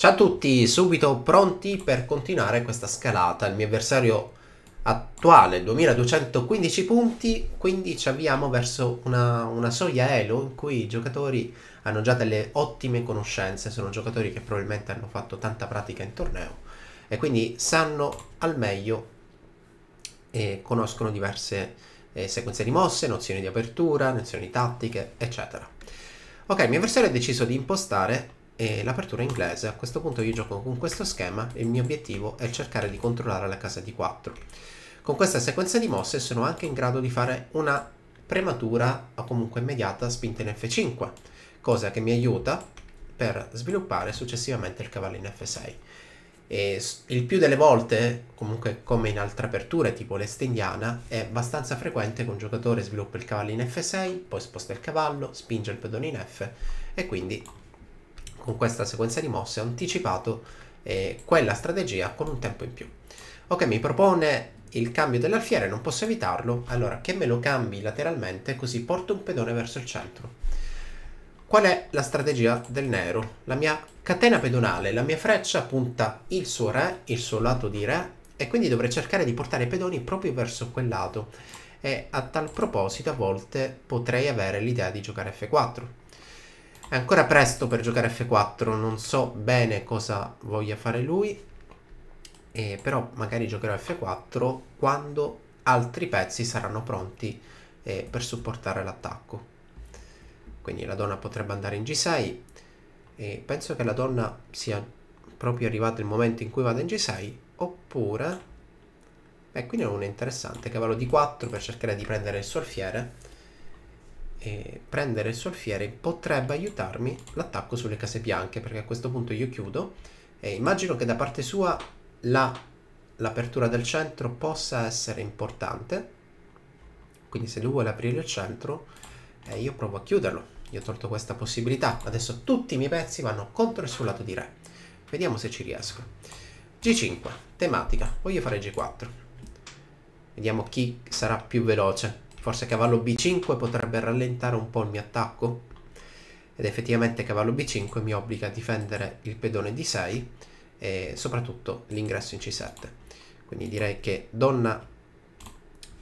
Ciao a tutti, subito pronti per continuare questa scalata. Il mio avversario attuale 2215 punti, quindi ci avviamo verso una, una, soglia Elo in cui i giocatori hanno già delle ottime conoscenze, sono giocatori che probabilmente hanno fatto tanta pratica in torneo e quindi sanno al meglio e conoscono diverse eh, sequenze di mosse, nozioni di apertura, nozioni tattiche, eccetera. Ok, il mio avversario ha deciso di impostare e l'apertura inglese. A questo punto io gioco con questo schema e il mio obiettivo è cercare di controllare la casa di 4. Con questa sequenza di mosse sono anche in grado di fare una prematura o comunque immediata spinta in F5, cosa che mi aiuta per sviluppare successivamente il cavallo in F6. E il più delle volte, comunque come in altre aperture tipo l'est indiana, è abbastanza frequente che un giocatore sviluppa il cavallo in F6, poi sposta il cavallo, spinge il pedone in F e quindi con questa sequenza di mosse ho anticipato eh, quella strategia con un tempo in più. Ok, mi propone il cambio dell'alfiere, non posso evitarlo, allora che me lo cambi lateralmente così porto un pedone verso il centro. Qual è la strategia del nero? La mia catena pedonale, la mia freccia punta il suo re, il suo lato di re, e quindi dovrei cercare di portare i pedoni proprio verso quel lato. E a tal proposito a volte potrei avere l'idea di giocare F4 è ancora presto per giocare F4, non so bene cosa voglia fare lui, eh, però magari giocherò F4 quando altri pezzi saranno pronti eh, per supportare l'attacco. Quindi la donna potrebbe andare in G6 e penso che la donna sia proprio arrivato il momento in cui vada in G6 oppure... Beh, qui ne ho uno interessante, cavallo D4 per cercare di prendere il suo alfiere eh, prendere il solfiere potrebbe aiutarmi l'attacco sulle case bianche perché a questo punto io chiudo e immagino che da parte sua l'apertura del centro possa essere importante quindi se lui vuole aprire il centro eh, io provo a chiuderlo gli ho tolto questa possibilità adesso tutti i miei pezzi vanno contro il suo lato di re vediamo se ci riesco G5 tematica voglio fare G4 vediamo chi sarà più veloce Forse cavallo b5 potrebbe rallentare un po' il mio attacco. Ed effettivamente cavallo b5 mi obbliga a difendere il pedone d6 e soprattutto l'ingresso in c7. Quindi direi che donna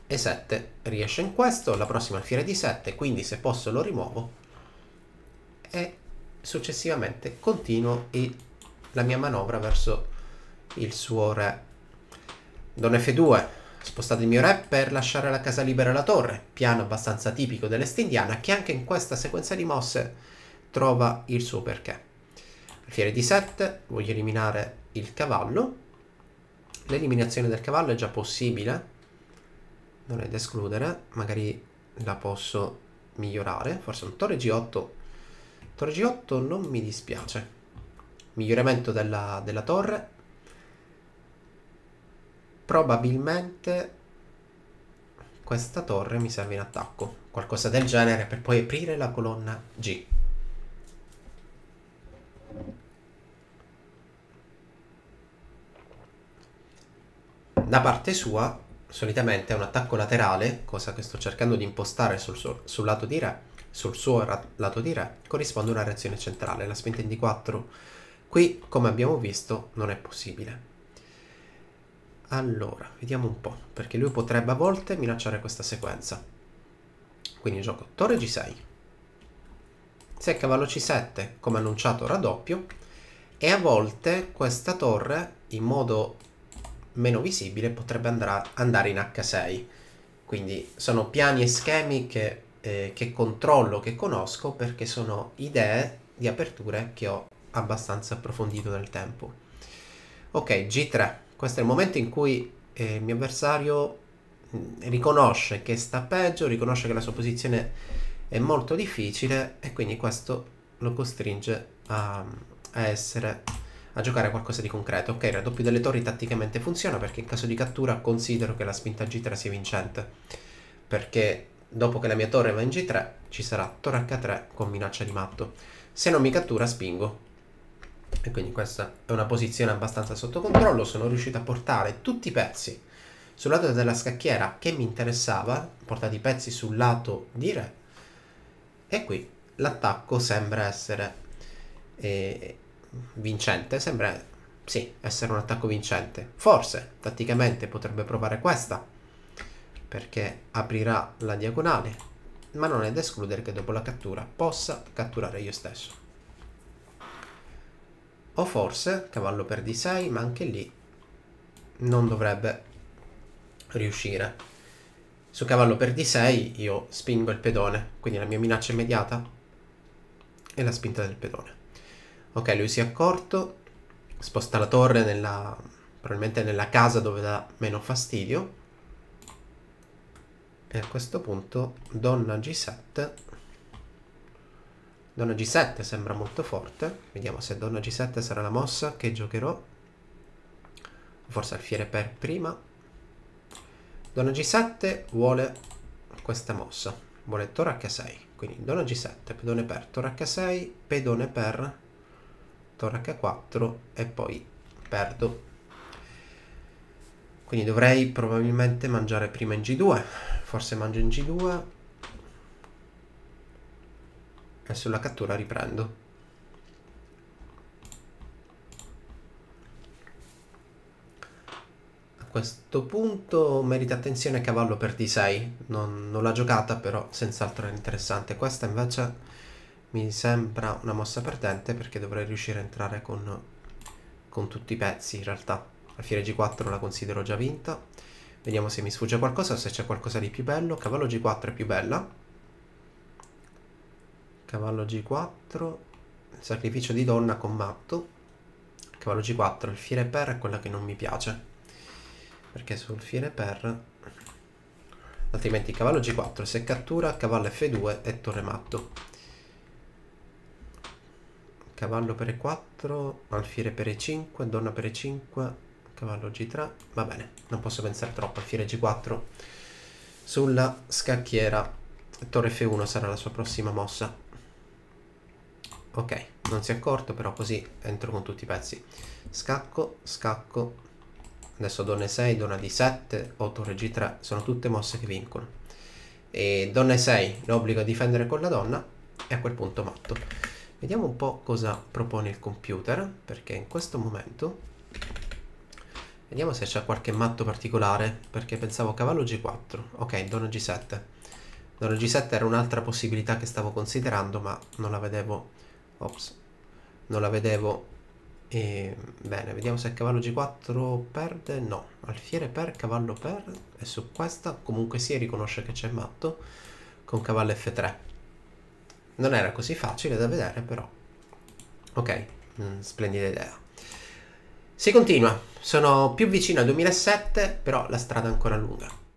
e7 riesce in questo, la prossima fiera di 7, quindi se posso lo rimuovo e successivamente continuo il, la mia manovra verso il suo re. Donna F2, Spostate il mio re per lasciare la casa libera alla torre, piano abbastanza tipico dell'est indiana che anche in questa sequenza di mosse trova il suo perché. Alfiere di 7, voglio eliminare il cavallo. L'eliminazione del cavallo è già possibile, non è da escludere, magari la posso migliorare, forse un torre G8. Torre G8 non mi dispiace. Miglioramento della, della torre, probabilmente questa torre mi serve in attacco, qualcosa del genere, per poi aprire la colonna G. Da parte sua, solitamente è un attacco laterale, cosa che sto cercando di impostare sul, suo, sul lato di re, sul suo lato di re, corrisponde una reazione centrale, la spinta in D4. Qui, come abbiamo visto, non è possibile. Allora, vediamo un po', perché lui potrebbe a volte minacciare questa sequenza. Quindi gioco torre g6. Se cavallo c7, come annunciato, raddoppio. E a volte questa torre, in modo meno visibile, potrebbe andare in h6. Quindi sono piani e schemi che, eh, che controllo, che conosco, perché sono idee di aperture che ho abbastanza approfondito nel tempo. Ok, g3 questo è il momento in cui eh, il mio avversario mm, riconosce che sta peggio, riconosce che la sua posizione è molto difficile e quindi questo lo costringe a, a essere a giocare qualcosa di concreto. Ok, il raddoppio delle torri tatticamente funziona perché in caso di cattura considero che la spinta G3 sia vincente. Perché dopo che la mia torre va in G3 ci sarà torre H3 con minaccia di matto. Se non mi cattura spingo e quindi questa è una posizione abbastanza sotto controllo, sono riuscito a portare tutti i pezzi sul lato della scacchiera che mi interessava, portati i pezzi sul lato di re e qui l'attacco sembra essere eh, vincente, sembra sì, essere un attacco vincente. Forse tatticamente potrebbe provare questa perché aprirà la diagonale, ma non è da escludere che dopo la cattura possa catturare io stesso. O forse cavallo per d6, ma anche lì non dovrebbe riuscire. Su cavallo per d6 io spingo il pedone, quindi la mia minaccia immediata è la spinta del pedone. Ok, lui si è accorto, sposta la torre nella, probabilmente nella casa dove dà meno fastidio. E a questo punto donna g7 Donna G7 sembra molto forte. Vediamo se Donna G7 sarà la mossa che giocherò. Forse alfiere per prima. Donna G7 vuole questa mossa. Vuole Toro H6. Quindi Donna G7, pedone per Toro H6, pedone per Toro H4 e poi perdo. Quindi dovrei probabilmente mangiare prima in G2. Forse mangio in G2 e sulla cattura riprendo. A questo punto merita attenzione cavallo per d6, non, non l'ha giocata però senz'altro è interessante. Questa invece mi sembra una mossa perdente perché dovrei riuscire a entrare con, con tutti i pezzi in realtà. Alfiere g4 la considero già vinta. Vediamo se mi sfugge qualcosa o se c'è qualcosa di più bello. Cavallo g4 è più bella cavallo g4 sacrificio di donna con matto cavallo g4 il fiere per è quella che non mi piace perché sul fiere per altrimenti cavallo g4 se cattura cavallo f2 e torre matto cavallo per e4 alfiere per e5 donna per e5 cavallo g3 va bene non posso pensare troppo alfiere g4 sulla scacchiera torre f1 sarà la sua prossima mossa Ok, non si è accorto, però così entro con tutti i pezzi. Scacco, scacco. Adesso donne 6, donna di 7, 8 reg 3. Sono tutte mosse che vincono. E donna 6 lo obbligo a difendere con la donna. E a quel punto matto. Vediamo un po' cosa propone il computer. Perché in questo momento... Vediamo se c'è qualche matto particolare. Perché pensavo cavallo G4. Ok, donna G7. Donna G7 era un'altra possibilità che stavo considerando, ma non la vedevo Ops. Non la vedevo. E, bene, vediamo se cavallo G4 perde. No, alfiere per, cavallo per. E su questa comunque si riconosce che c'è matto con cavallo F3. Non era così facile da vedere però. Ok, mm, splendida idea. Si continua, sono più vicino al 2007, però la strada è ancora lunga.